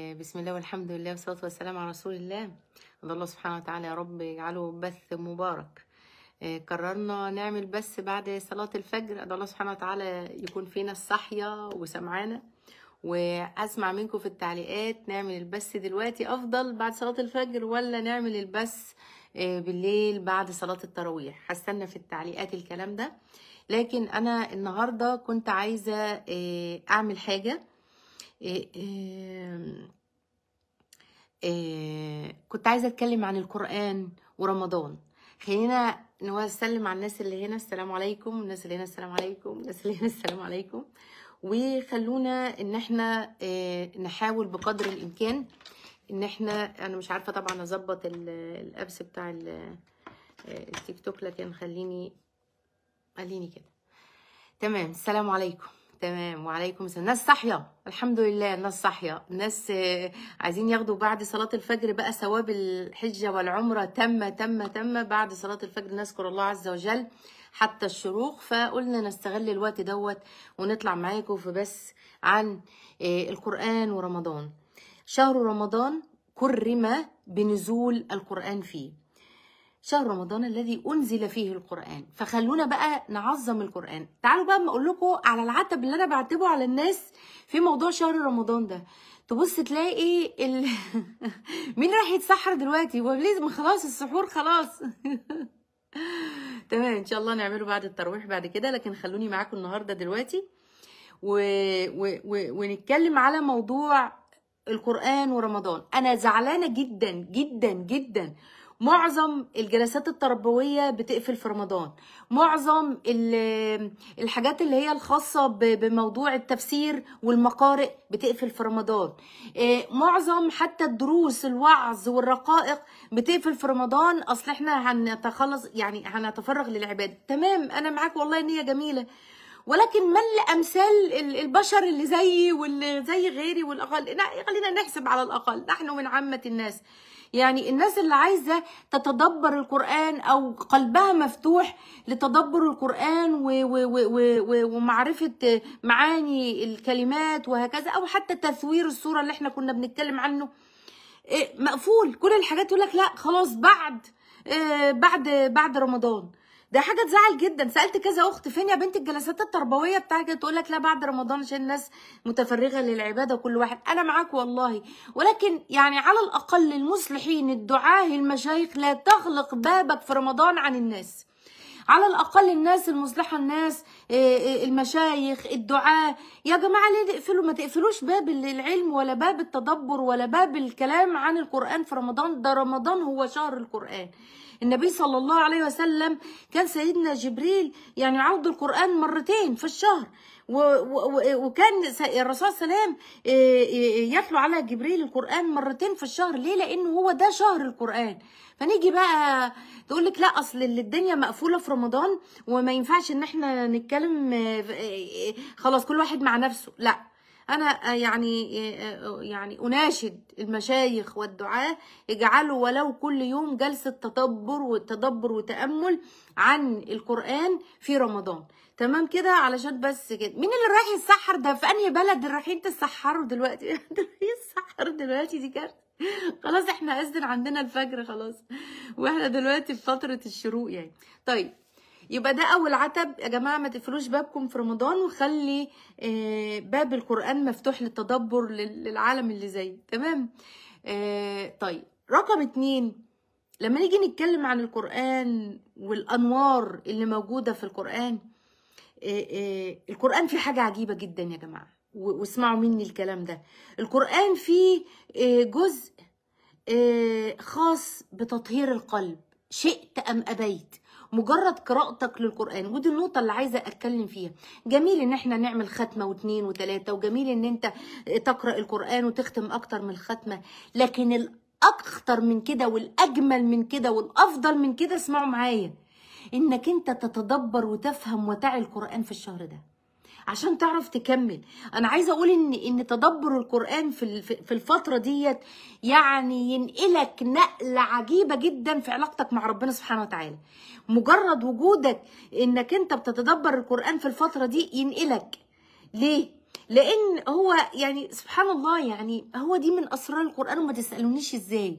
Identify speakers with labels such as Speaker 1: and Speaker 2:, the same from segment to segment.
Speaker 1: بسم الله والحمد لله والصلاة والسلام على رسول الله أدعو الله سبحانه وتعالى يا رب يجعله بث مبارك آه، قررنا نعمل بث بعد صلاة الفجر أدعو الله سبحانه وتعالى يكون فينا الصحية وسمعانا وأسمع منكم في التعليقات نعمل البث دلوقتي أفضل بعد صلاة الفجر ولا نعمل البث آه، بالليل بعد صلاة التراويح هستنى في التعليقات الكلام ده لكن أنا النهاردة كنت عايزة آه، أعمل حاجة إيه، إيه، إيه، كنت عايزه اتكلم عن القران ورمضان خلينا نسلم على الناس اللي هنا السلام عليكم الناس اللي هنا السلام عليكم الناس اللي هنا السلام عليكم وخلونا ان احنا نحاول بقدر الامكان ان احنا انا مش عارفه طبعا اظبط الابس بتاع التيك توك لكن خليني خليني كده تمام السلام عليكم تمام وعليكم السلام الناس صاحيه الحمد لله الناس صاحيه الناس آه، عايزين ياخدوا بعد صلاه الفجر بقى ثواب الحجه والعمره تم تم تم بعد صلاه الفجر نذكر الله عز وجل حتى الشروق فقلنا نستغل الوقت دوت ونطلع معاكم في بس عن آه، القران ورمضان شهر رمضان كرم بنزول القران فيه شهر رمضان الذي أنزل فيه القرآن فخلونا بقى نعظم القرآن تعالوا بقى أقول لكم على العتب اللي أنا بعتبه على الناس في موضوع شهر رمضان ده تبص تلاقي ال... مين راح يتسحر دلوقتي هو لازم خلاص السحور خلاص تمام ان شاء الله نعمله بعد التراويح بعد كده لكن خلوني معاكم النهارده دلوقتي و... و... و... ونتكلم على موضوع القران ورمضان انا زعلانه جدا جدا جدا معظم الجلسات التربوية بتقفل في رمضان معظم الحاجات اللي هي الخاصة بموضوع التفسير والمقارئ بتقفل في رمضان آه، معظم حتى الدروس الوعظ والرقائق بتقفل في رمضان أصل احنا هنتخلص يعني هنتفرغ للعبادة تمام أنا معاك والله نية جميلة ولكن ما الامثال البشر اللي زيي واللي زي غيري والاقل خلينا نحسب على الاقل نحن من عامه الناس يعني الناس اللي عايزه تتدبر القران او قلبها مفتوح لتدبر القران و و و و ومعرفه معاني الكلمات وهكذا او حتى تثوير الصوره اللي احنا كنا بنتكلم عنه إيه، مقفول كل الحاجات يقول لك لا خلاص بعد إيه، بعد بعد رمضان ده حاجه تزعل جدا سالت كذا اخت فين يا بنت الجلسات التربويه بتاعتك تقول لك لا بعد رمضان عشان الناس متفرغه للعباده وكل واحد انا معاك والله ولكن يعني على الاقل المصلحين الدعاه المشايخ لا تغلق بابك في رمضان عن الناس على الاقل الناس المصلحه الناس آه، آه، المشايخ الدعاه يا جماعه ليه تقفلوا ما تقفلوش باب العلم ولا باب التدبر ولا باب الكلام عن القران في رمضان ده رمضان هو شهر القران النبي صلى الله عليه وسلم كان سيدنا جبريل يعني يعود القرآن مرتين في الشهر وكان الرسول صلى الله عليه وسلم آه، آه، يتلو على جبريل القرآن مرتين في الشهر ليه لأنه هو ده شهر القرآن فنيجي بقى تقول لك لا اصل الدنيا مقفوله في رمضان وما ينفعش ان احنا نتكلم آه، خلاص كل واحد مع نفسه لا أنا آه، يعني آه، آه، يعني أناشد المشايخ والدعاة اجعلوا ولو كل يوم جلسة تدبر وتدبر وتأمل عن القرآن في رمضان تمام كده علشان بس كده مين اللي رايح يتسحر ده في انهي بلد رايحين تسحروا دلوقتي يسحر دلوقتي دي كارثه خلاص احنا اذن عندنا الفجر خلاص واحنا دلوقتي في فتره الشروق يعني طيب يبقى ده اول عتب يا جماعه ما تقفلوش بابكم في رمضان وخلي آه، باب القران مفتوح للتدبر للعالم اللي زي تمام آه، طيب رقم اتنين لما نيجي نتكلم عن القرآن والأنوار اللي موجودة في القرآن آه، القرآن فيه حاجة عجيبة جدا يا جماعة واسمعوا مني الكلام ده القرآن فيه جزء خاص بتطهير القلب شئت أم أبيت مجرد قراءتك للقرآن ودي النقطة اللي عايزة أتكلم فيها جميل إن إحنا نعمل ختمة واتنين وتلاتة وجميل إن أنت تقرأ القرآن وتختم أكتر من ختمة لكن الاكثر من كده والأجمل من كده والأفضل من كده اسمعوا معايا إنك أنت تتدبر وتفهم وتعي القرآن في الشهر ده عشان تعرف تكمل انا عايزه اقول ان ان تدبر القران في في الفتره ديت يعني ينقلك نقله عجيبه جدا في علاقتك مع ربنا سبحانه وتعالى مجرد وجودك انك انت بتتدبر القران في الفتره دي ينقلك ليه لان هو يعني سبحان الله يعني هو دي من اسرار القران وما تسالونيش ازاي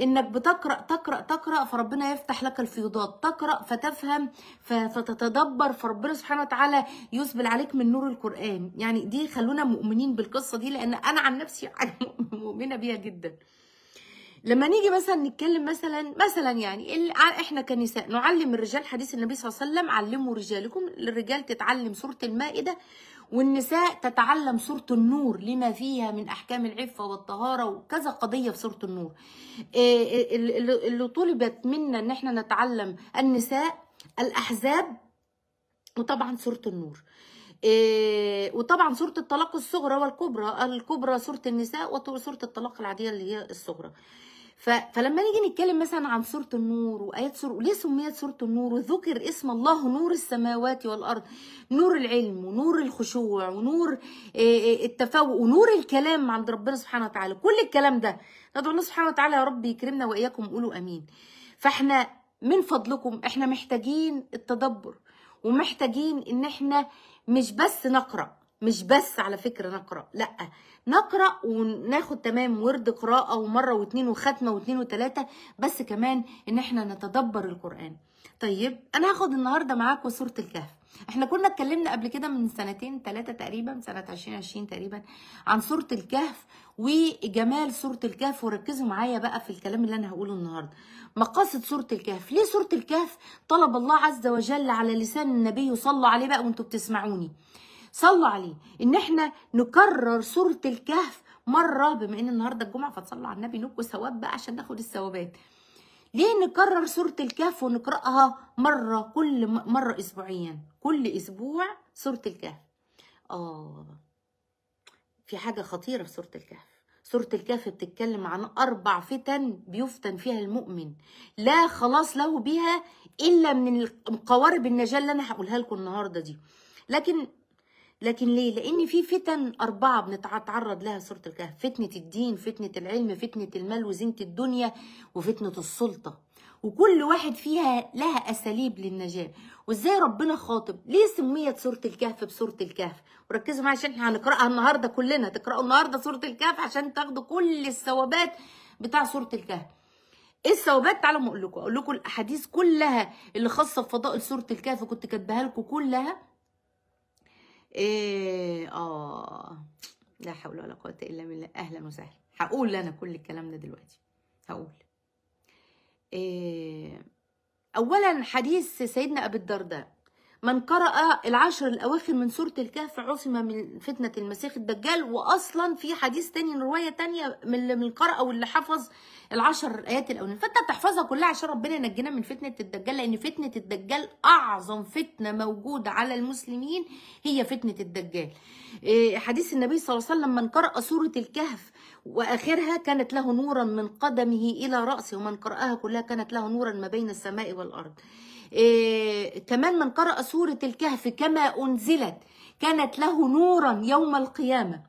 Speaker 1: انك بتقرا تقرا تقرا فربنا يفتح لك الفيضات تقرا فتفهم فتتدبر فربنا سبحانه وتعالى يسبل عليك من نور القران يعني دي خلونا مؤمنين بالقصه دي لان انا عن نفسي مؤمنه بيها جدا لما نيجي مثلا نتكلم مثلا مثلا يعني احنا كنساء نعلم الرجال حديث النبي صلى الله عليه وسلم علموا رجالكم الرجال تتعلم سوره المائده والنساء تتعلم سورة النور لما فيها من أحكام العفة والطهارة وكذا قضية في سورة النور إيه، إيه، اللي طلبت منا إن احنا نتعلم النساء الأحزاب وطبعا سورة النور إيه وطبعا سوره الطلاق الصغرى والكبرى الكبرى سوره النساء وسوره الطلاق العاديه اللي هي الصغرى فلما نيجي نتكلم مثلا عن سوره النور وايات سوره وليه سميت سوره النور وذكر اسم الله نور السماوات والارض نور العلم ونور الخشوع ونور آه، آه، التفوق ونور الكلام عند ربنا سبحانه وتعالى كل الكلام ده ندعو الله سبحانه وتعالى يا رب يكرمنا واياكم قولوا امين فاحنا من فضلكم احنا محتاجين التدبر ومحتاجين ان احنا مش بس نقرا مش بس على فكرة نقرأ لا نقرأ وناخد تمام ورد قراءة ومرة واتنين وختمة واتنين وثلاثة بس كمان ان احنا نتدبر القرآن طيب انا هاخد النهاردة معاكم سورة الكهف احنا كنا اتكلمنا قبل كده من سنتين ثلاثة تقريبا سنة 2020 تقريبا عن سورة الكهف وجمال سورة الكهف وركزوا معايا بقى في الكلام اللي انا هقوله النهاردة مقاصد سورة الكهف ليه سورة الكهف طلب الله عز وجل على لسان النبي صلى عليه بقى وانتوا بتسمعوني صلوا عليه ان احنا نكرر سوره الكهف مره بما ان النهارده الجمعه فتصلوا على النبي نكو ثواب بقى عشان ناخد الثوابات ليه نكرر سوره الكهف ونقراها مره كل مره اسبوعيا كل اسبوع سوره الكهف اه في حاجه خطيره في سوره الكهف سورة الكهف بتتكلم عن أربع فتن بيفتن فيها المؤمن لا خلاص له بها إلا من قوارب النجاة اللي أنا هقولها لكم النهاردة دي لكن لكن ليه لان في فتن اربعه بنتعرض لها سوره الكهف فتنه الدين فتنه العلم فتنه المال وزينه الدنيا وفتنه السلطه وكل واحد فيها لها اساليب للنجاه وازاي ربنا خاطب ليه سميت سوره الكهف بسوره الكهف وركزوا معايا عشان احنا هنقراها النهارده كلنا تقراوا النهارده سوره الكهف عشان تاخدوا كل الثوابات بتاع سوره الكهف ايه الثوابات تعالوا اقول لكم اقول لكم الاحاديث كلها اللي خاصه بفضائل سوره الكهف كنت كاتباها لكم كلها ايه اه لا حول ولا قوه الا بالله اهلا وسهلا هقول انا كل الكلام ده دلوقتي هقول إيه اولا حديث سيدنا ابي الدرداء من قرأ العشر الأواخر من سورة الكهف عصم من فتنة المسيخ الدجال وأصلا في حديث تاني رواية تانية من اللي قرأ واللي حفظ العشر الآيات الأولى فأنت تحفظها كلها عشان ربنا ينجينا من فتنة الدجال لأن فتنة الدجال أعظم فتنة موجودة على المسلمين هي فتنة الدجال آه، حديث النبي صلى الله عليه وسلم من قرأ سورة الكهف وآخرها كانت له نورا من قدمه إلى رأسه ومن قرأها كلها كانت له نورا ما بين السماء والأرض إيه، كمان من قرأ سورة الكهف كما أنزلت كانت له نورا يوم القيامة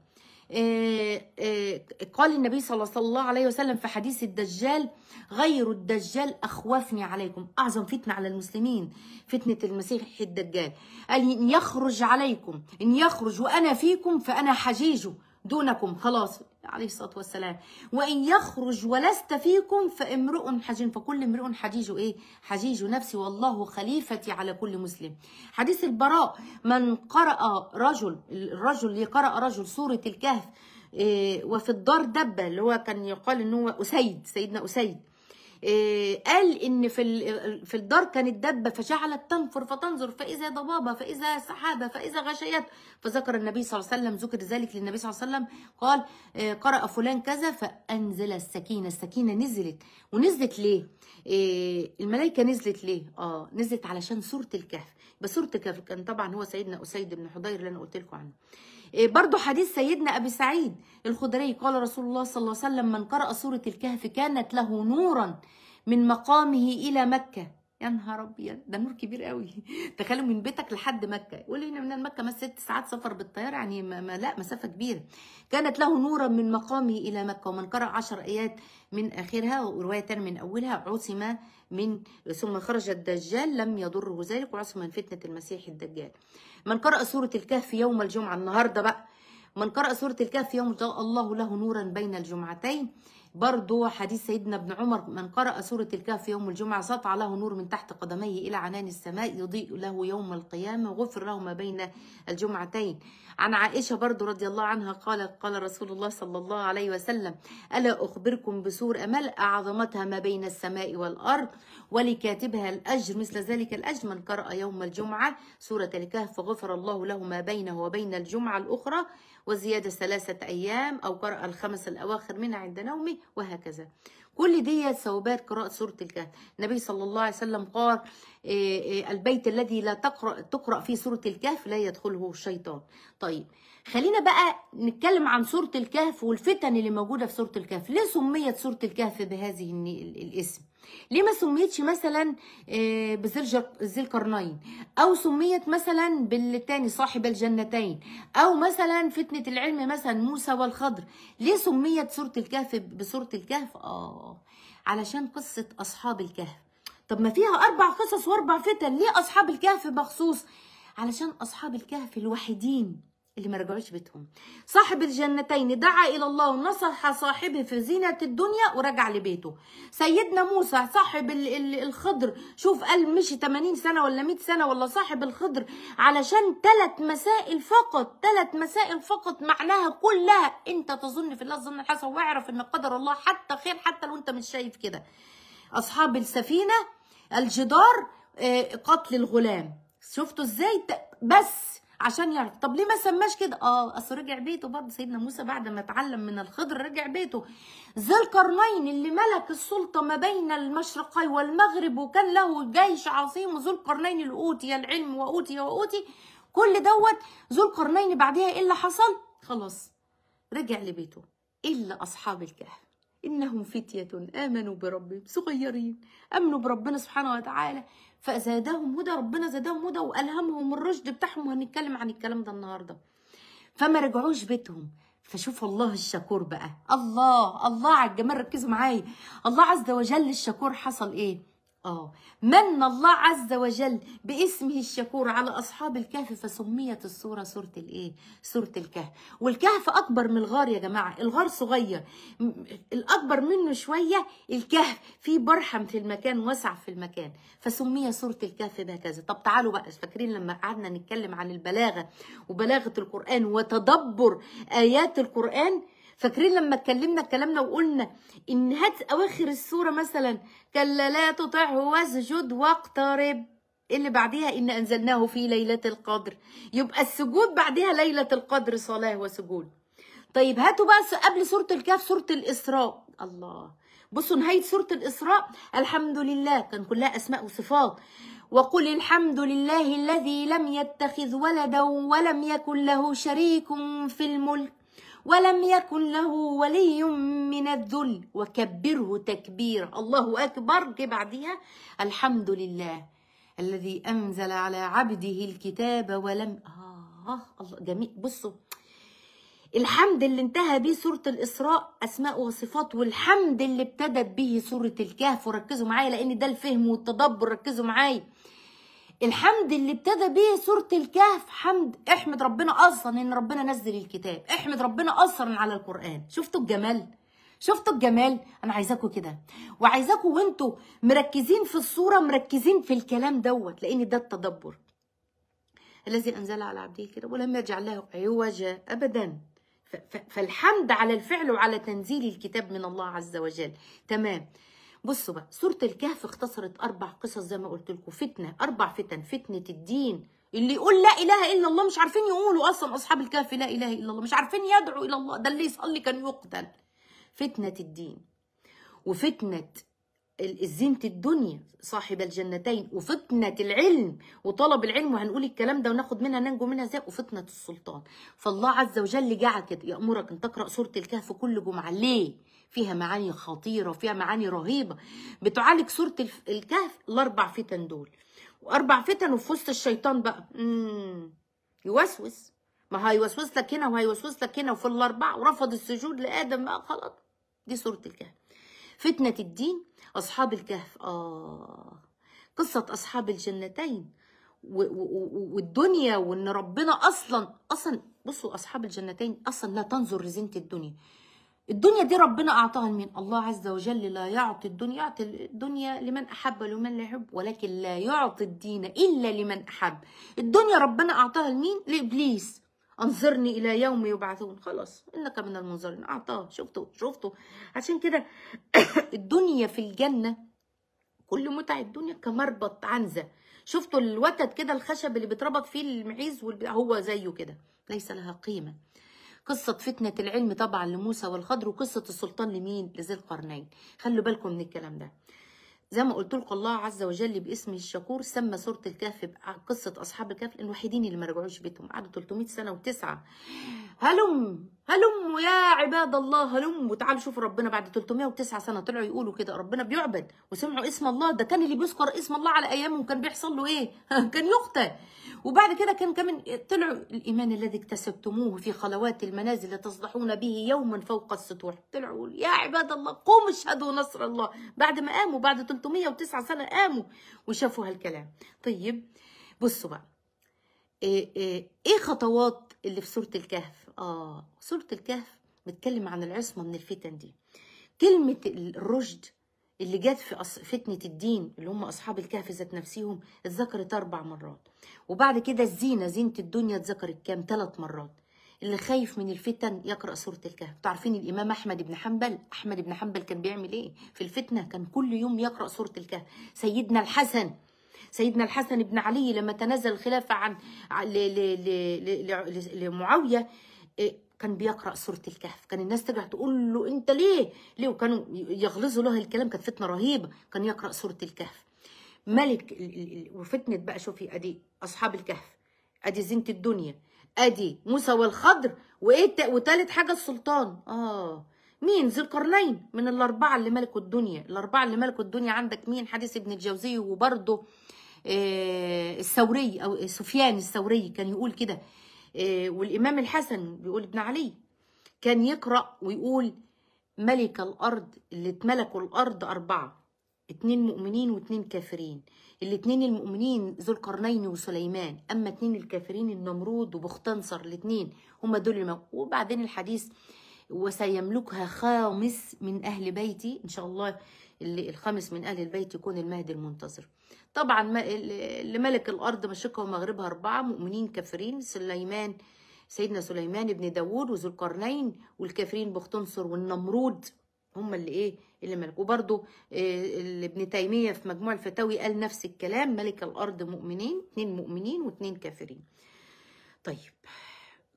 Speaker 1: إيه، إيه، قال النبي صلى الله عليه وسلم في حديث الدجال غير الدجال أخوفني عليكم أعظم فتنة على المسلمين فتنة المسيح الدجال قال إن يخرج عليكم إن يخرج وأنا فيكم فأنا حجيجه دونكم خلاص عليه الصلاة والسلام وإن يخرج ولست فيكم فامرؤ حجين فكل امرؤ حجيج إيه حجيج نفسي والله خليفتي على كل مسلم حديث البراء من قرأ رجل الرجل اللي قرأ رجل سورة الكهف إيه، وفي الدار دبة اللي هو كان يقال ان هو أسيد سيدنا أسيد آه، قال ان في في الدار كانت دبه فجعلت تنفر فتنظر فاذا ضبابه فاذا سحابه فاذا غشيات فذكر النبي صلى الله عليه وسلم ذكر ذلك للنبي صلى الله عليه وسلم قال آه، قرأ فلان كذا فانزل السكينه السكينه نزلت ونزلت ليه؟ آه، الملائكه نزلت ليه؟ اه نزلت علشان سوره الكهف بسوره الكهف كان طبعا هو سيدنا اسيد بن حضير اللي انا قلت لكم عنه إيه، برضو حديث سيدنا أبي سعيد الخدري قال رسول الله صلى الله عليه وسلم من قرأ سورة الكهف كانت له نورا من مقامه إلى مكة يا نهار أبيض ده نور كبير قوي تخيلوا من بيتك لحد مكة يقول هنا من مكة ما ست ساعات سفر بالطيارة يعني ما, ما لا مسافة كبيرة كانت له نورا من مقامه إلى مكة ومن قرأ عشر آيات من آخرها ورواية من أولها عصم من ثم خرج الدجال لم يضره ذلك وعصم من فتنة المسيح الدجال من قرأ سورة الكهف يوم الجمعة النهاردة بقى من قرأ سورة الكهف يوم الله له نورا بين الجمعتين برضو حديث سيدنا ابن عمر من قرأ سورة الكهف يوم الجمعة سطع له نور من تحت قدميه إلى عنان السماء يضيء له يوم القيامة وغفر له ما بين الجمعتين عن عائشة برضو رضي الله عنها قالت قال رسول الله صلى الله عليه وسلم ألا أخبركم بسور أمل عظمتها ما بين السماء والأرض ولكاتبها الأجر مثل ذلك الأجر من قرأ يوم الجمعة سورة الكهف غفر الله له ما بينه وبين الجمعة الأخرى وزيادة ثلاثة أيام أو قرأ الخمس الأواخر منها عند نومه وهكذا كل دي ثوابات قراءة سورة الكهف النبي صلى الله عليه وسلم قال آه، آه، البيت الذي لا تقرأ تقرأ فيه سورة الكهف لا يدخله الشيطان طيب خلينا بقى نتكلم عن سورة الكهف والفتن اللي موجودة في سورة الكهف ليه سميت سورة الكهف بهذه الاسم ليه ما سميتش مثلا آه، بذي القرنين او سميت مثلا بالتاني صاحب الجنتين او مثلا فتنة العلم مثلا موسى والخضر ليه سميت سورة الكهف بسورة الكهف اه علشان قصة اصحاب الكهف طب ما فيها اربع قصص واربع فتن ليه اصحاب الكهف بخصوص علشان اصحاب الكهف الوحيدين اللي ما رجعوش بيتهم صاحب الجنتين دعا الى الله ونصح صاحبه في زينه الدنيا ورجع لبيته سيدنا موسى صاحب الخضر شوف قال مشي 80 سنه ولا 100 سنه ولا صاحب الخضر علشان ثلاث مسائل فقط ثلاث مسائل فقط معناها كلها انت تظن في الله الظن الحسن واعرف ان قدر الله حتى خير حتى لو انت مش شايف كده اصحاب السفينه الجدار آه، قتل الغلام شفتوا ازاي بس عشان يعرف طب ليه ما سماش كده اه اصل رجع بيته برضه سيدنا موسى بعد ما اتعلم من الخضر رجع بيته ذي القرنين اللي ملك السلطه ما بين المشرقي والمغرب وكان له جيش عظيم ذو القرنين الاوتي العلم واوتي واوتي كل دوت ذو القرنين بعدها ايه اللي حصل خلاص رجع لبيته الا اصحاب الكهف إنهم فتية آمنوا بربهم صغيرين آمنوا بربنا سبحانه وتعالى فزادهم هدى ربنا زادهم هدى وألهمهم الرشد بتاعهم وهنتكلم عن الكلام ده النهارده فما رجعوش بيتهم فشوف الله الشكور بقى الله الله على الجمال ركزوا معايا الله عز وجل الشكور حصل ايه آه من الله عز وجل باسمه الشكور على أصحاب الكهف فسميت السورة سورة الإيه؟ سورة الكهف والكهف أكبر من الغار يا جماعة الغار صغير الأكبر منه شوية الكهف في برحم في المكان واسع في المكان فسمي سورة الكهف بهكذا طب تعالوا بقى فاكرين لما قعدنا نتكلم عن البلاغة وبلاغة القرآن وتدبر آيات القرآن فاكرين لما اتكلمنا كلامنا وقلنا ان هات اواخر السوره مثلا كلا لا تطعه واسجد واقترب اللي بعديها ان انزلناه في ليله القدر يبقى السجود بعدها ليله القدر صلاه وسجود طيب هاتوا بقى قبل سوره الكهف سوره الاسراء الله بصوا نهايه سوره الاسراء الحمد لله كان كلها اسماء وصفات وقل الحمد لله الذي لم يتخذ ولدا ولم يكن له شريك في الملك ولم يكن له ولي من الذل وكبره تكبير الله أكبر بعدها بعديها الحمد لله الذي أنزل على عبده الكتاب ولم آه الله جميل بصوا الحمد اللي انتهى به سورة الإسراء أسماء وصفات والحمد اللي ابتدت به سورة الكهف وركزوا معايا لأن ده الفهم والتدبر ركزوا معايا الحمد اللي ابتدى بيه سورة الكهف حمد احمد ربنا اصلا ان ربنا نزل الكتاب احمد ربنا اصلا على القرآن شفتوا الجمال شفتوا الجمال انا عايزاكوا كده وعايزاكوا وانتوا مركزين في الصورة مركزين في الكلام دوت لان ده التدبر الذي انزل على عبده كده ولم يجعل له عوجا ابدا فالحمد على الفعل وعلى تنزيل الكتاب من الله عز وجل تمام بصوا بقى سوره الكهف اختصرت اربع قصص زي ما قلت لكم فتنه اربع فتن فتنه الدين اللي يقول لا اله الا الله مش عارفين يقولوا اصلا اصحاب الكهف لا اله الا الله مش عارفين يدعوا الى الله ده اللي يصلي كان يقتل فتنه الدين وفتنه الزينة الدنيا صاحب الجنتين وفتنة العلم وطلب العلم وهنقول الكلام ده وناخد منها ننجو منها ازاي وفتنة السلطان فالله عز وجل جعل كده يأمرك أن تقرأ سورة الكهف كل جمعة ليه؟ فيها معاني خطيرة وفيها معاني رهيبة بتعالج سورة الكهف الأربع فتن دول وأربع فتن وفي وسط الشيطان بقى مم. يوسوس ما هيوسوس لك هنا وهيوسوس لك هنا وفي الأربع ورفض السجود لآدم بقى خلاص دي سورة الكهف فتنة الدين أصحاب الكهف آه قصة أصحاب الجنتين والدنيا وان ربنا اصلا اصلا بصوا اصحاب الجنتين اصلا لا تنظر لزينه الدنيا الدنيا دي ربنا أعطاها لمين؟ الله عز وجل لا يعطي الدنيا يعطي الدنيا لمن أحب ولمن لا يحب ولكن لا يعطي الدين إلا لمن أحب الدنيا ربنا أعطاها لمين؟ لإبليس أنظرني إلى يوم يبعثون خلاص إنك من المنظرين أعطاه شفته شفته عشان كده الدنيا في الجنة كل متع الدنيا كمربط عنزة شفتوا الوتد كده الخشب اللي بيتربط فيه المعيز هو زيه كده ليس لها قيمه قصة فتنة العلم طبعا لموسى والخضر وقصة السلطان لمين لذي القرنين خلوا بالكم من الكلام ده زي ما قلت لكم الله عز وجل باسمه الشكور سمى سورة الكهف قصة أصحاب الكهف الوحيدين اللي ما رجعوش بيتهم قعدوا 300 سنة وتسعة هلم هلم يا عباد الله هلم وتعالوا شوفوا ربنا بعد 309 سنة طلعوا يقولوا كده ربنا بيعبد وسمعوا اسم الله ده كان اللي بيذكر اسم الله على أيامهم كان بيحصل له إيه؟ كان يقتل وبعد كده كان كمان طلعوا الايمان الذي اكتسبتموه في خلوات المنازل تصلحون به يوما فوق السطوح طلعوا يا عباد الله قوموا اشهدوا نصر الله بعد ما قاموا بعد 309 سنه قاموا وشافوا هالكلام طيب بصوا بقى إيه،, ايه, إيه خطوات اللي في سوره الكهف اه سوره الكهف بتكلم عن العصمه من الفتن دي كلمه الرشد اللي جت في فتنة الدين اللي هم أصحاب الكهف ذات نفسهم اتذكرت أربع مرات وبعد كده الزينة زينة الدنيا اتذكرت كام ثلاث مرات اللي خايف من الفتن يقرأ سورة الكهف تعرفين الإمام أحمد بن حنبل أحمد بن حنبل كان بيعمل إيه في الفتنة كان كل يوم يقرأ سورة الكهف سيدنا الحسن سيدنا الحسن بن علي لما تنزل الخلافة عن لمعاوية كان بيقرا سوره الكهف كان الناس ترجع تقول له انت ليه ليه وكانوا يغلظوا له الكلام كانت فتنه رهيبه كان يقرا سوره الكهف ملك وفتنه بقى شوفي ادي اصحاب الكهف ادي زينه الدنيا ادي موسى والخضر وايه وثالث حاجه السلطان اه مين ذي القرنين من الاربعه اللي ملكوا الدنيا الاربعه اللي ملكوا الدنيا عندك مين حديث ابن الجوزي وبرده آه الثوري او سفيان الثوري كان يقول كده آه، والإمام الحسن بيقول ابن علي كان يقرأ ويقول ملك الأرض اللي اتملكوا الأرض أربعة اتنين مؤمنين واتنين كافرين الاتنين المؤمنين ذو القرنين وسليمان أما اتنين الكافرين النمرود وبختنصر الاتنين هما دول المو... وبعدين الحديث وسيملكها خامس من أهل بيتي إن شاء الله اللي الخامس من أهل البيت يكون المهدي المنتظر طبعا لملك الأرض مشرقها ومغربها أربعة مؤمنين كافرين سليمان سيدنا سليمان ابن داوود وذو القرنين والكافرين بختنصر والنمرود هم اللي ايه اللي ملك وبرده آه، إيه ابن تيميه في مجموع الفتاوي قال نفس الكلام ملك الارض مؤمنين اثنين مؤمنين واثنين كافرين طيب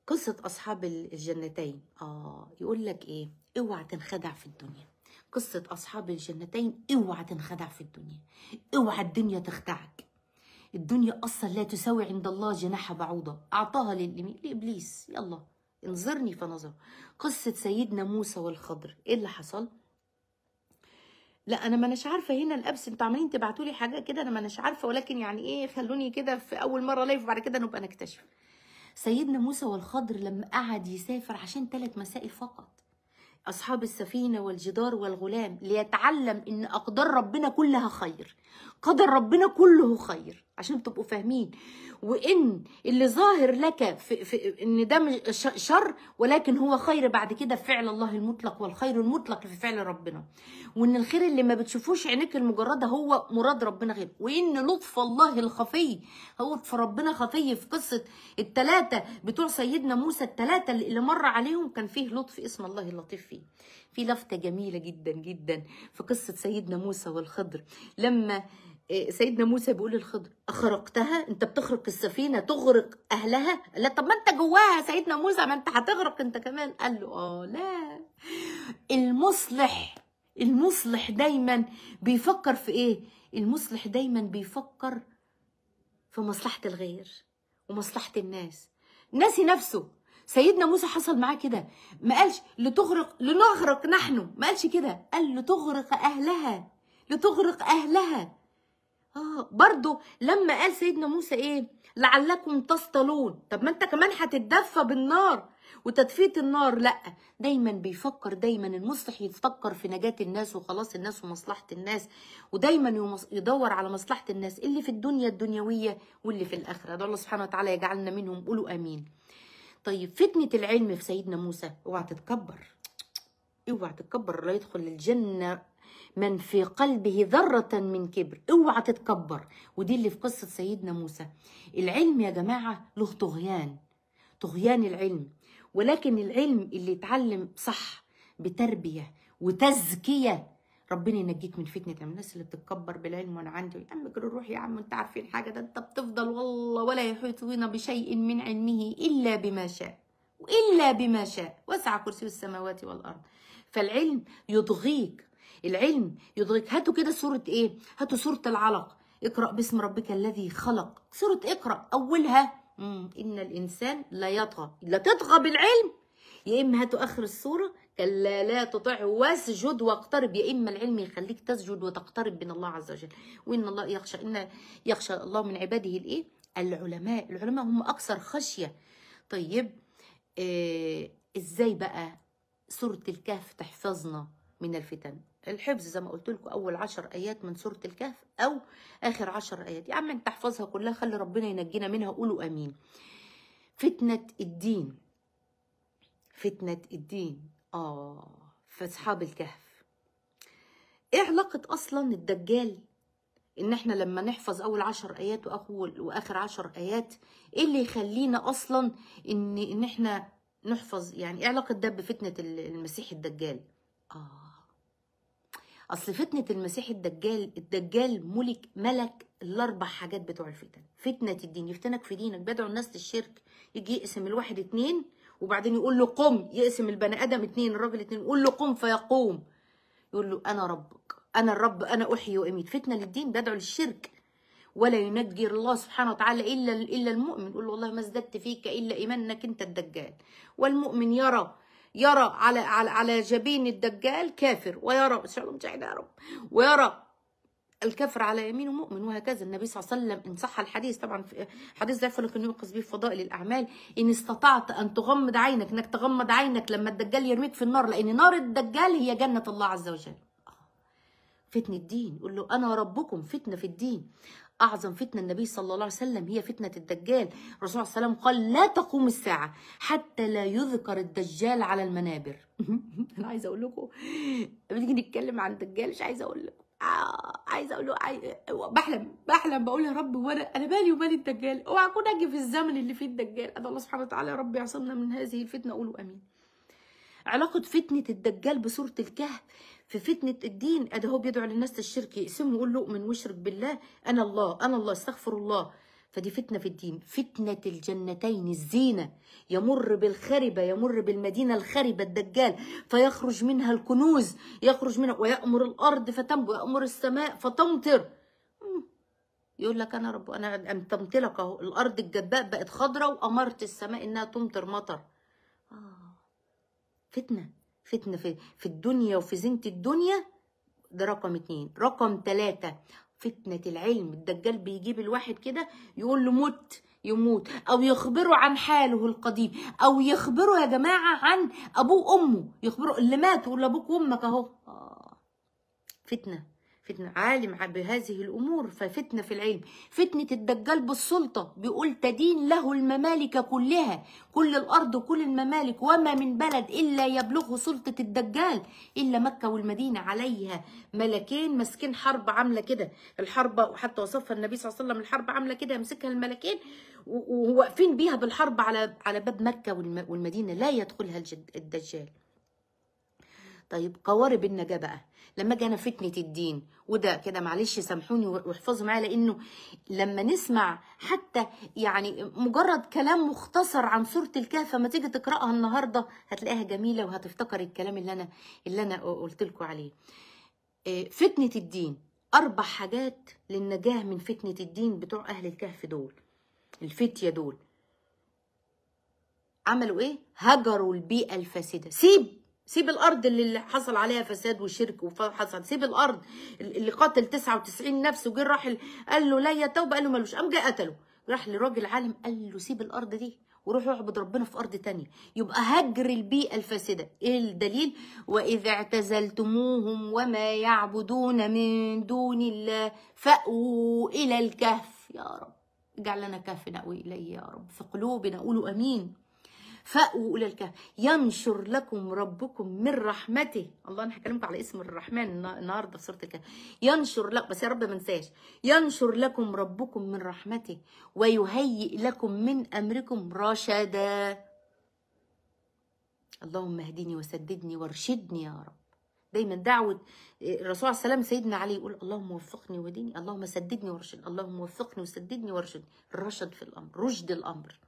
Speaker 1: قصه اصحاب الجنتين اه يقول لك ايه اوعى تنخدع في الدنيا قصة أصحاب الجنتين اوعى تنخدع في الدنيا اوعى الدنيا تخدعك الدنيا أصلا لا تساوي عند الله جناح بعوضة أعطاها لإبليس يلا انظرني فنظر قصة سيدنا موسى والخضر إيه اللي حصل؟ لا انا ما اناش عارفه هنا الابس انتوا عمالين تبعتوا لي حاجات كده انا ما اناش عارفه ولكن يعني ايه خلوني كده في اول مره لايف وبعد كده نبقى نكتشف سيدنا موسى والخضر لما قعد يسافر عشان ثلاث مسائل فقط أصحاب السفينة والجدار والغلام ليتعلم إن أقدار ربنا كلها خير قدر ربنا كله خير عشان تبقوا فاهمين وان اللي ظاهر لك في, في ان ده شر ولكن هو خير بعد كده فعل الله المطلق والخير المطلق في فعل ربنا وان الخير اللي ما بتشوفوش عينيك المجرده هو مراد ربنا غير وان لطف الله الخفي هو في ربنا خفي في قصه الثلاثه بتوع سيدنا موسى الثلاثه اللي مر عليهم كان فيه لطف اسم الله اللطيف فيه في لفته جميله جدا جدا في قصه سيدنا موسى والخضر لما إيه، سيدنا موسى بيقول للخضر اخرقتها انت بتخرق السفينه تغرق اهلها لا طب ما انت جواها سيدنا موسى ما انت هتغرق انت كمان قال له اه لا المصلح المصلح دايما بيفكر في ايه المصلح دايما بيفكر في مصلحه الغير ومصلحه الناس ناسي نفسه سيدنا موسى حصل معاه كده ما قالش لتغرق لنغرق نحن ما قالش كده قال لتغرق اهلها لتغرق اهلها اه برضه لما قال سيدنا موسى ايه لعلكم تصطلون طب ما انت كمان هتتدفى بالنار وتدفيه النار لا دايما بيفكر دايما المصلح يفكر في نجاه الناس وخلاص الناس ومصلحه الناس ودايما يدور على مصلحه الناس اللي في الدنيا الدنيويه واللي في الاخره ده الله سبحانه وتعالى يجعلنا منهم قولوا امين طيب فتنه العلم في سيدنا موسى اوعى تتكبر اوعى تتكبر لا يدخل الجنه من في قلبه ذرة من كبر اوعى تتكبر ودي اللي في قصة سيدنا موسى العلم يا جماعة له طغيان طغيان العلم ولكن العلم اللي يتعلم صح بتربية وتزكية ربنا ينجيك من فتنه الناس اللي بتتكبر بالعلم وانا عندي يا عم روح يا عم انت عارفين يعني حاجه ده انت بتفضل والله ولا يحيطون بشيء من علمه الا بما شاء والا بما شاء وسع كرسي السماوات والارض فالعلم يضغيك العلم يدرك هاتوا كده سوره ايه هاتوا سوره العلق اقرا باسم ربك الذي خلق سوره اقرا اولها ان الانسان لا يطغى لا تطغى بالعلم يا اما هاتوا اخر السوره كلا لا تطع واسجد واقترب يا اما العلم يخليك تسجد وتقترب من الله عز وجل وان الله يخشى ان يخشى الله من عباده الايه العلماء العلماء هم اكثر خشيه طيب آه ازاي بقى سوره الكهف تحفظنا من الفتن الحفظ زي ما قلت لكم اول عشر ايات من سوره الكهف او اخر عشر ايات يا عم انت احفظها كلها خلي ربنا ينجينا منها قولوا امين فتنه الدين فتنه الدين اه في اصحاب الكهف ايه علاقه اصلا الدجال ان احنا لما نحفظ اول عشر ايات واول واخر عشر ايات ايه اللي يخلينا اصلا ان ان احنا نحفظ يعني ايه علاقه ده بفتنه المسيح الدجال اه اصل فتنه المسيح الدجال الدجال ملك ملك الاربع حاجات بتوع الفتن فتنه الدين يفتنك في دينك بدعو الناس للشرك يجي يقسم الواحد اتنين وبعدين يقول له قم يقسم البني ادم اتنين الراجل اتنين يقول له قم فيقوم يقول له انا ربك انا الرب انا احيي واميت فتنه للدين بدعو للشرك ولا ينجي الله سبحانه وتعالى الا الا المؤمن يقول له والله ما ازددت فيك الا ايمانك انت الدجال والمؤمن يرى يرى على على على جبين الدجال كافر ويرى ان يا رب ويرى الكافر على يمينه مؤمن وهكذا النبي صلى الله عليه وسلم ان صح الحديث طبعا حديث ضعيف ولكن ينقص به فضائل الاعمال ان استطعت ان تغمض عينك انك تغمض عينك لما الدجال يرميك في النار لان نار الدجال هي جنه الله عز وجل آه. فتنه الدين يقول له انا ربكم فتنه في الدين أعظم فتنة النبي صلى الله عليه وسلم هي فتنة الدجال الرسول صلى الله عليه وسلم قال لا تقوم الساعة حتى لا يذكر الدجال على المنابر أنا عايزة أقول لكم بنيجي نتكلم عن الدجال مش عايزة أقول لكم آه عايزه اقول له عايز... بحلم بحلم بقول يا رب وانا انا بالي ومال الدجال اوعى اكون اجي في الزمن اللي فيه الدجال ادعو الله سبحانه وتعالى يا رب يعصمنا من هذه الفتنه قولوا امين علاقه فتنه الدجال بسوره الكهف في فتنة الدين أده هو بيدعو للناس الشرك يقسمه ويقول له أؤمن واشرك بالله أنا الله أنا الله استغفر الله فدي فتنة في الدين فتنة الجنتين الزينة يمر بالخربة يمر بالمدينة الخربة الدجال فيخرج منها الكنوز يخرج منها ويأمر الأرض فتنبو يأمر السماء فتمطر يقول لك أنا رب أنا أمتمت لك أهو الأرض الجباء بقت خضرة وأمرت السماء إنها تمطر مطر آه. فتنة فتنة في, الدنيا وفي زينة الدنيا ده رقم اتنين رقم تلاتة فتنة العلم الدجال بيجيب الواحد كده يقول له مت يموت او يخبره عن حاله القديم او يخبره يا جماعه عن ابوه وامه يخبره اللي مات يقول ابوك وامك اهو آه. فتنه فتنة عالم بهذه الأمور ففتنة في العلم فتنة الدجال بالسلطة بيقول تدين له الممالك كلها كل الأرض وكل الممالك وما من بلد إلا يبلغه سلطة الدجال إلا مكة والمدينة عليها ملكين ماسكين حرب عاملة كده الحرب وحتى وصفها النبي صلى الله عليه وسلم الحرب عاملة كده يمسكها الملكين وواقفين بيها بالحرب على على باب مكة والمدينة لا يدخلها الدجال طيب قوارب النجاة بقى لما اجي انا فتنه الدين وده كده معلش سامحوني واحفظوا معايا لانه لما نسمع حتى يعني مجرد كلام مختصر عن سوره الكهف لما تيجي تقراها النهارده هتلاقيها جميله وهتفتكر الكلام اللي انا اللي انا قلت لكم عليه آه، فتنه الدين اربع حاجات للنجاه من فتنه الدين بتوع اهل الكهف دول الفتيه دول عملوا ايه هجروا البيئه الفاسده سيب سيب الارض اللي حصل عليها فساد وشرك وحصل سيب الارض اللي قتل 99 نفس وجه راح قال له لا يا توبه قال له مالوش قام جه قتله راح لراجل عالم قال له سيب الارض دي وروح اعبد ربنا في ارض تانية يبقى هجر البيئه الفاسده ايه الدليل واذا اعتزلتموهم وما يعبدون من دون الله فاووا الى الكهف يا رب اجعل لنا كهف ناوي الي يا رب في قلوبنا قولوا امين فأو إلى الكهف ينشر لكم ربكم من رحمته الله أنا هكلمكم على اسم الرحمن النهارده في سورة الكهف ينشر لكم بس يا رب ما انساش ينشر لكم ربكم من رحمته ويهيئ لكم من أمركم رشدا اللهم اهدني وسددني وارشدني يا رب دايما دعوة آه، الرسول عليه السلام سيدنا علي يقول اللهم وفقني وديني اللهم سددني وارشدني اللهم وفقني وسددني وارشدني الرشد في الأمر رشد الأمر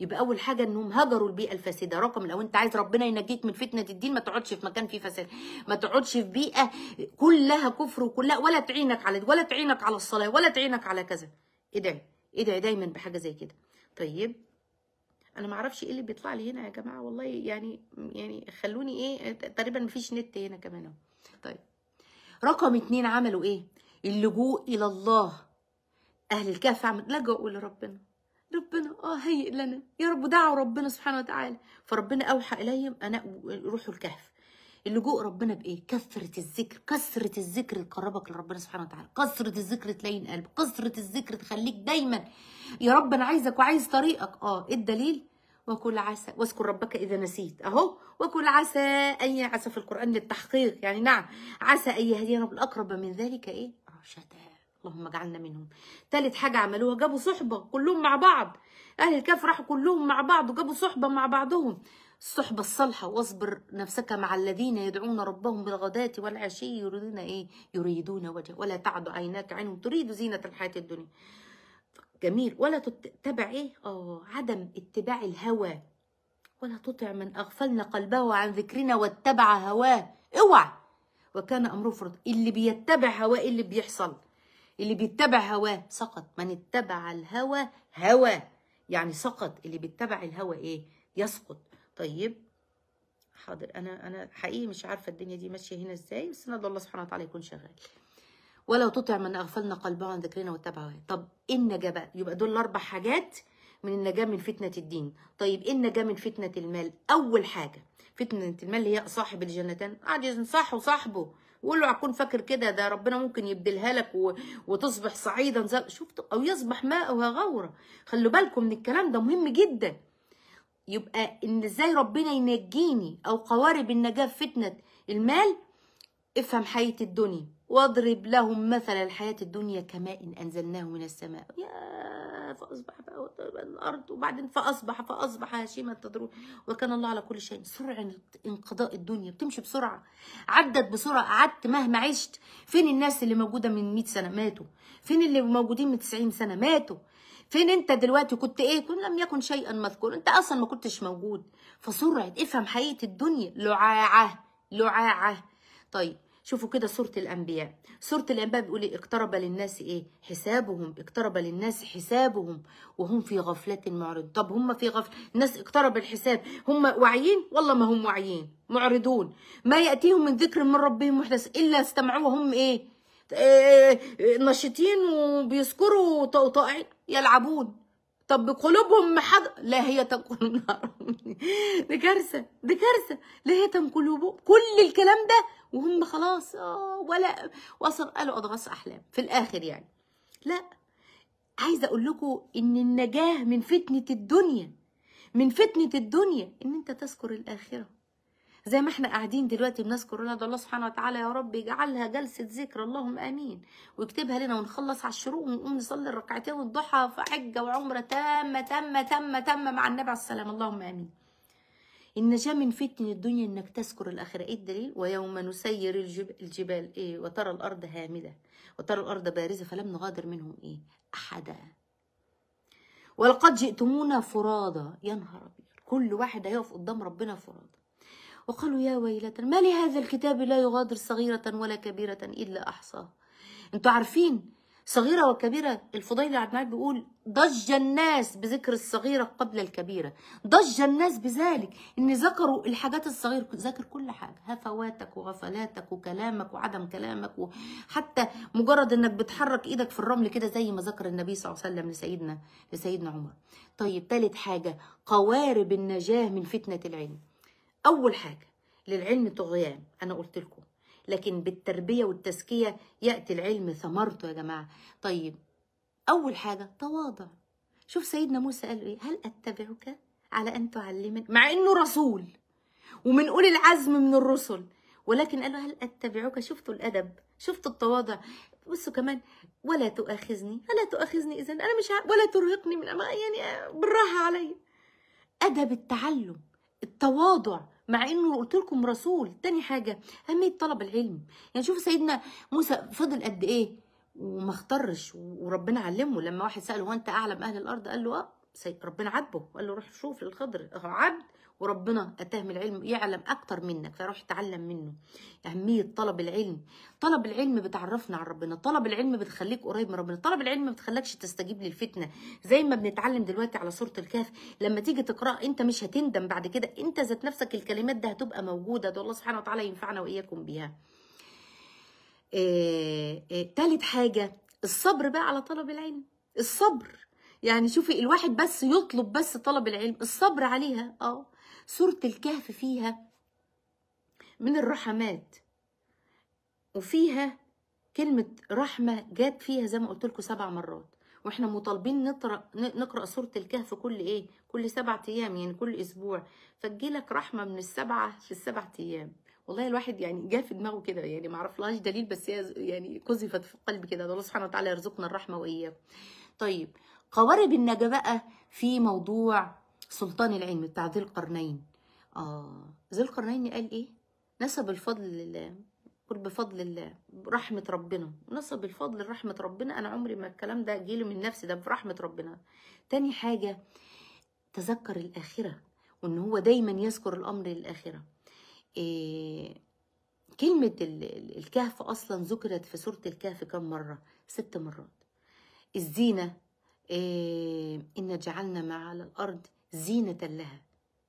Speaker 1: يبقى اول حاجه انهم هجروا البيئه الفاسده رقم لو انت عايز ربنا ينجيك من فتنه الدين ما تقعدش في مكان فيه فساد ما تقعدش في بيئه كلها كفر وكلها ولا تعينك على ولا تعينك على الصلاه ولا تعينك على كذا ادعي إيه ادعي إيه دايما بحاجه زي كده طيب انا ما اعرفش ايه اللي بيطلع لي هنا يا جماعه والله يعني يعني خلوني ايه تقريبا ما فيش نت هنا كمان اهو طيب رقم اتنين عملوا ايه اللجوء الى الله اهل الكهف عملوا لجؤوا لربنا ربنا اه هيئ لنا يا رب دعوا ربنا سبحانه وتعالى فربنا اوحى اليهم انا روحوا الكهف اللجوء ربنا بايه كثره الذكر كثره الذكر تقربك لربنا سبحانه وتعالى كثره الذكر تلين قلب كثره الذكر تخليك دايما يا رب انا عايزك وعايز طريقك اه ايه الدليل وكل عسى واذكر ربك اذا نسيت اهو وكل عسى اي عسى في القران للتحقيق يعني نعم عسى ان يهدينا الاقرب من ذلك ايه رشدا اللهم اجعلنا منهم ثالث حاجة عملوها جابوا صحبة كلهم مع بعض أهل الكهف راحوا كلهم مع بعض وجابوا صحبة مع بعضهم الصحبة الصالحة واصبر نفسك مع الذين يدعون ربهم بالغداة والعشي يريدون إيه يريدون وجه ولا تعد عيناك عنهم تريد زينة الحياة الدنيا جميل ولا تتبع إيه آه عدم اتباع الهوى ولا تطع من أغفلنا قلبه عن ذكرنا واتبع هواه اوعى وكان أمره فرض اللي بيتبع هواه اللي بيحصل اللي بيتبع هواه سقط من اتبع الهوى هوى يعني سقط اللي بيتبع الهوى ايه يسقط طيب حاضر انا انا حقيقي مش عارفه الدنيا دي ماشيه هنا ازاي بس ندعو الله سبحانه وتعالى يكون شغال ولا تطع من اغفلنا قلبه عن ذكرنا واتبع هواه طب ايه النجاه بقى يبقى دول اربع حاجات من النجاه من فتنه الدين طيب ايه النجاه من فتنه المال اول حاجه فتنه المال اللي هي صاحب الجنتين قعد صح وصاحبه وقول له عكون فاكر كده ده ربنا ممكن يبدلها لك و... وتصبح صعيدا زل... شفتوا او يصبح ماء غورة خلوا بالكم من الكلام ده مهم جدا يبقى ان ازاي ربنا ينجيني او قوارب النجاه فتنه المال افهم حياة الدنيا واضرب لهم مثل الحياة الدنيا كماء أنزلناه من السماء يا فأصبح بقى الأرض وبعدين فأصبح فأصبح هشيما تدرون وكان الله على كل شيء سرعة انقضاء الدنيا بتمشي بسرعة عدت بسرعة قعدت مهما عشت فين الناس اللي موجودة من 100 سنة ماتوا فين اللي موجودين من 90 سنة ماتوا فين انت دلوقتي كنت ايه كن لم يكن شيئا مذكورا انت اصلا ما كنتش موجود فسرعة افهم حقيقة الدنيا لعاعة لعاعة طيب شوفوا كده سورة الأنبياء سورة الأنبياء بيقول إيه؟ اقترب للناس إيه حسابهم اقترب للناس حسابهم وهم في غفلة معرض طب هم في غفلة الناس اقترب الحساب هم واعيين والله ما هم واعيين معرضون ما يأتيهم من ذكر من ربهم محدث إلا استمعوا هم إيه, إيه, إيه نشطين وبيذكروا وطائعين يلعبون طب قلوبهم محض لا هي تنقل النار دي كارثه دي كارثه لا هي تنقل كل الكلام ده وهم خلاص اه ولا وصل قالوا اضغاث احلام في الاخر يعني لا عايزه اقول لكم ان النجاه من فتنه الدنيا من فتنه الدنيا ان انت تذكر الاخره زي ما احنا قاعدين دلوقتي بنذكر ندعو الله سبحانه وتعالى يا رب يجعلها جلسه ذكر اللهم امين ويكتبها لنا ونخلص على الشروق ونقوم نصلي الركعتين الضحى في حجه وعمره تامه تامه تامه تامه مع النبي عليه السلام اللهم امين النجاة من فتن الدنيا انك تذكر الاخره ايه الدليل ويوم نسير الجبال, ايه وترى الارض هامده وترى الارض بارزه فلم نغادر منهم ايه احدا ولقد جئتمونا فرادى يا نهار كل واحد هيقف قدام ربنا فرادى وقالوا يا ويلتنا ما لهذا الكتاب لا يغادر صغيرة ولا كبيرة إلا أحصاها انتوا عارفين صغيرة وكبيرة الفضيل المعيد بيقول ضج الناس بذكر الصغيرة قبل الكبيرة ضج الناس بذلك ان ذكروا الحاجات الصغيرة ذكر كل حاجة هفواتك وغفلاتك وكلامك وعدم كلامك وحتى مجرد انك بتحرك ايدك في الرمل كده زي ما ذكر النبي صلى الله عليه وسلم لسيدنا لسيدنا عمر طيب ثالث حاجة قوارب النجاة من فتنة العلم اول حاجه للعلم طغيان انا قلت لكم لكن بالتربيه والتزكيه ياتي العلم ثمرته يا جماعه طيب اول حاجه تواضع شوف سيدنا موسى قال ايه هل اتبعك على ان تعلمني مع انه رسول ومن اولي العزم من الرسل ولكن قال له هل اتبعك شفتوا الادب شفتوا التواضع بصوا كمان ولا تؤاخذني ولا تؤاخذني اذا انا مش ولا ترهقني من أمام يعني بالراحه عليا ادب التعلم التواضع مع انه قلت لكم رسول تاني حاجه اهميه طلب العلم يعني شوف سيدنا موسى فضل قد ايه وما اخترش وربنا علمه لما واحد ساله هو انت اعلم اهل الارض قال له اه ربنا عاتبه قال له روح شوف الخضر عبد وربنا اتاهم العلم يعلم اكتر منك فروح اتعلم منه اهميه يعني طلب العلم طلب العلم بتعرفنا على ربنا طلب العلم بتخليك قريب من ربنا طلب العلم ما بتخلكش تستجيب للفتنه زي ما بنتعلم دلوقتي على سوره الكهف لما تيجي تقرا انت مش هتندم بعد كده انت ذات نفسك الكلمات ده هتبقى موجوده ده الله سبحانه وتعالى ينفعنا واياكم بيها آه آه تالت حاجه الصبر بقى على طلب العلم الصبر يعني شوفي الواحد بس يطلب بس طلب العلم الصبر عليها اه سورة الكهف فيها من الرحمات وفيها كلمة رحمة جات فيها زي ما قلت لكم سبع مرات واحنا مطالبين نقرا نقرا سوره الكهف كل ايه كل سبعة ايام يعني كل اسبوع فتجيلك رحمه من السبعه في السبعة ايام والله الواحد يعني جاء في دماغه كده يعني ما اعرفلهاش دليل بس هي يعني قذفت في قلبي كده الله سبحانه وتعالى يرزقنا الرحمه واياه طيب قوارب النجا بقى في موضوع سلطان العلم بتاع ذي القرنين آه ذي القرنين قال إيه نسب الفضل لله قل بفضل الله برحمة ربنا نسب الفضل لرحمة ربنا أنا عمري ما الكلام ده جيله من نفسي ده برحمة ربنا تاني حاجة تذكر الآخرة وإن هو دايما يذكر الأمر للآخرة إيه كلمة الكهف أصلا ذكرت في سورة الكهف كم مرة ست مرات الزينة إيه إن جعلنا ما على الأرض زينة لها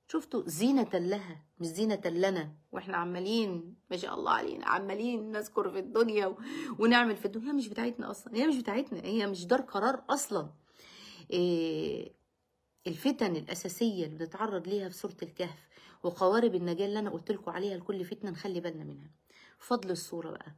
Speaker 1: شفتوا زينة لها مش زينة لنا واحنا عمالين ما شاء الله علينا عمالين نذكر في الدنيا و... ونعمل في الدنيا هي مش بتاعتنا اصلا هي مش بتاعتنا هي مش دار قرار اصلا إيه الفتن الاساسيه اللي بنتعرض ليها في سوره الكهف وقوارب النجاه اللي انا قلت لكم عليها لكل فتنه نخلي بالنا منها فضل الصوره بقى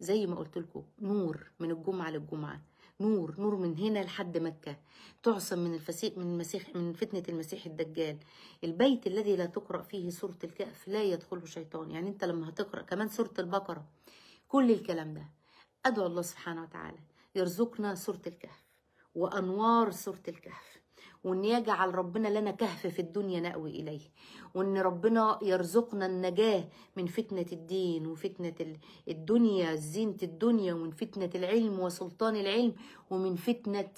Speaker 1: زي ما قلت لكم نور من الجمعه للجمعه نور نور من هنا لحد مكة تعصم من الفسيق من المسيح من فتنة المسيح الدجال البيت الذي لا تقرأ فيه سورة الكهف لا يدخله شيطان يعني انت لما هتقرأ كمان سورة البقرة كل الكلام ده أدعو الله سبحانه وتعالى يرزقنا سورة الكهف وأنوار سورة الكهف وان يجعل ربنا لنا كهف في الدنيا نأوي اليه وان ربنا يرزقنا النجاه من فتنه الدين وفتنه الدنيا زينه الدنيا ومن فتنه العلم وسلطان العلم ومن فتنه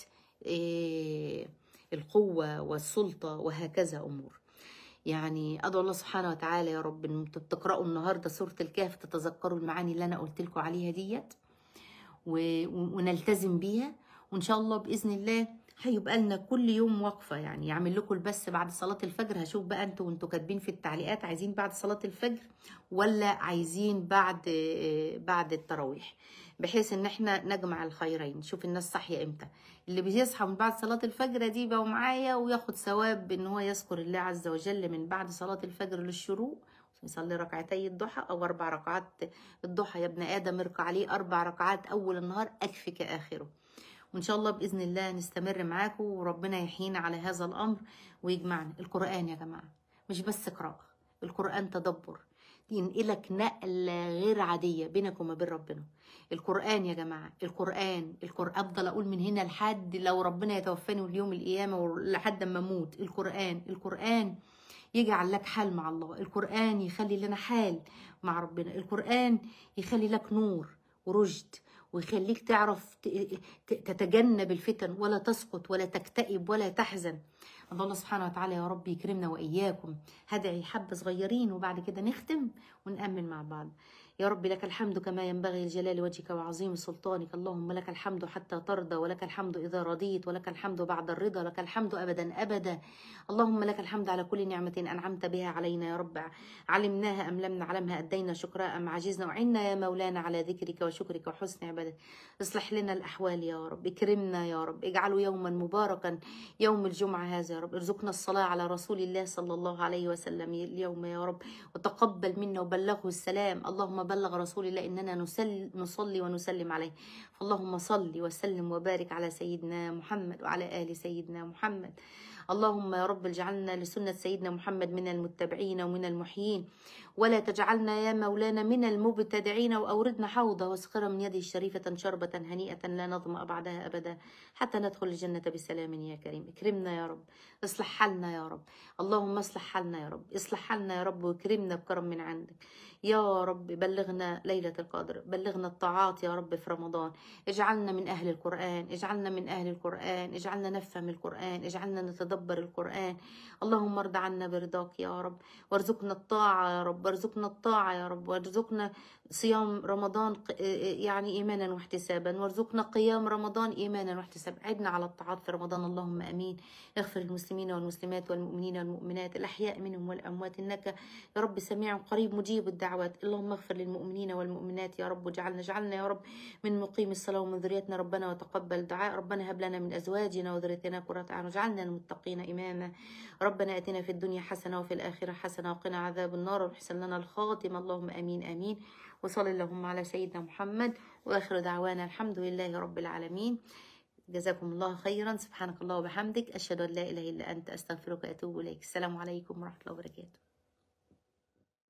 Speaker 1: آه، القوه والسلطه وهكذا امور يعني ادعو الله سبحانه وتعالى يا رب ان تقراوا النهارده سوره الكهف تتذكروا المعاني اللي انا قلت لكم عليها ديت ونلتزم بيها وان شاء الله باذن الله هيبقى لنا كل يوم وقفه يعني يعمل لكم البث بعد صلاه الفجر هشوف بقى انتوا وانتوا كاتبين في التعليقات عايزين بعد صلاه الفجر ولا عايزين بعد بعد التراويح بحيث ان احنا نجمع الخيرين نشوف الناس صاحيه امتى اللي بيصحى من بعد صلاه الفجر دي بقى معايا وياخد ثواب ان هو يذكر الله عز وجل من بعد صلاه الفجر للشروق يصلي ركعتي الضحى او اربع ركعات الضحى يا ابن ادم اركع عليه اربع ركعات اول النهار اكفك اخره وإن شاء الله بإذن الله نستمر معاكم وربنا يحيينا على هذا الأمر ويجمعنا القرآن يا جماعة مش بس قراءة القرآن تدبر ينقلك نقلة غير عادية بينك وما بين ربنا القرآن يا جماعة القرآن القرآن أفضل أقول من هنا لحد لو ربنا يتوفاني اليوم القيامة لحد ما أموت القرآن القرآن يجعل لك حال مع الله القرآن يخلي لنا حال مع ربنا القرآن يخلي لك نور ورشد ويخليك تعرف تتجنب الفتن ولا تسقط ولا تكتئب ولا تحزن الله سبحانه وتعالى يا رب يكرمنا وإياكم هدعي حبة صغيرين وبعد كده نختم ونأمن مع بعض يا رب لك الحمد كما ينبغي لجلال وجهك وعظيم سلطانك اللهم لك الحمد حتى ترضى ولك الحمد إذا رضيت ولك الحمد بعد الرضا لك الحمد أبدا أبدا اللهم لك الحمد على كل نعمة أنعمت بها علينا يا رب علمناها أم لم نعلمها أدينا شكرا أم عجزنا وعنا يا مولانا على ذكرك وشكرك وحسن عبادتك اصلح لنا الأحوال يا رب اكرمنا يا رب اجعله يوما مباركا يوم الجمعة هذا يا رب ارزقنا الصلاة على رسول الله صلى الله عليه وسلم اليوم يا رب وتقبل منا وبلغه السلام اللهم وبلغ رسول الله إننا نصلي ونسلم عليه فاللهم صل وسلم وبارك على سيدنا محمد وعلى آل سيدنا محمد اللهم يا رب اجعلنا لسنة سيدنا محمد من المتبعين ومن المحيين ولا تجعلنا يا مولانا من المبتدعين وأوردنا حوضة واسقنا من يده الشريفة شربة هنيئة لا نظمأ بعدها أبدا حتى ندخل الجنة بسلام يا كريم اكرمنا يا رب اصلح حالنا يا رب اللهم اصلح حالنا يا رب اصلح حالنا يا رب واكرمنا بكرم من عندك يا رب بلغنا ليلة القدر بلغنا الطاعات يا رب في رمضان اجعلنا من أهل القرآن اجعلنا من أهل القرآن اجعلنا نفهم القرآن اجعلنا نتدبر القرآن اللهم ارض عنا برضاك يا رب وارزقنا الطاعة يا رب رب ارزقنا الطاعة يا رب وارزقنا صيام رمضان آه، آه، يعني إيمانا واحتسابا وارزقنا قيام رمضان إيمانا واحتسابا عدنا على الطاعات في رمضان اللهم أمين اغفر للمسلمين والمسلمات والمؤمنين والمؤمنات الأحياء منهم والأموات إنك يا رب سميع قريب مجيب الدعوات اللهم اغفر للمؤمنين والمؤمنات يا رب وجعلنا جعلنا يا رب من مقيم الصلاة ومن ذريتنا ربنا وتقبل دعاء ربنا هب لنا من أزواجنا وذريتنا قرة أعين وجعلنا المتقين إماما ربنا آتنا في الدنيا حسنة وفي الآخرة حسنة وقنا عذاب النار واحسن لنا الخاتم اللهم آمين آمين وصل اللهم على سيدنا محمد واخر دعوانا الحمد لله رب العالمين جزاكم الله خيرا سبحانك الله وبحمدك اشهد ان لا اله الا انت استغفرك واتوب اليك السلام عليكم ورحمه الله وبركاته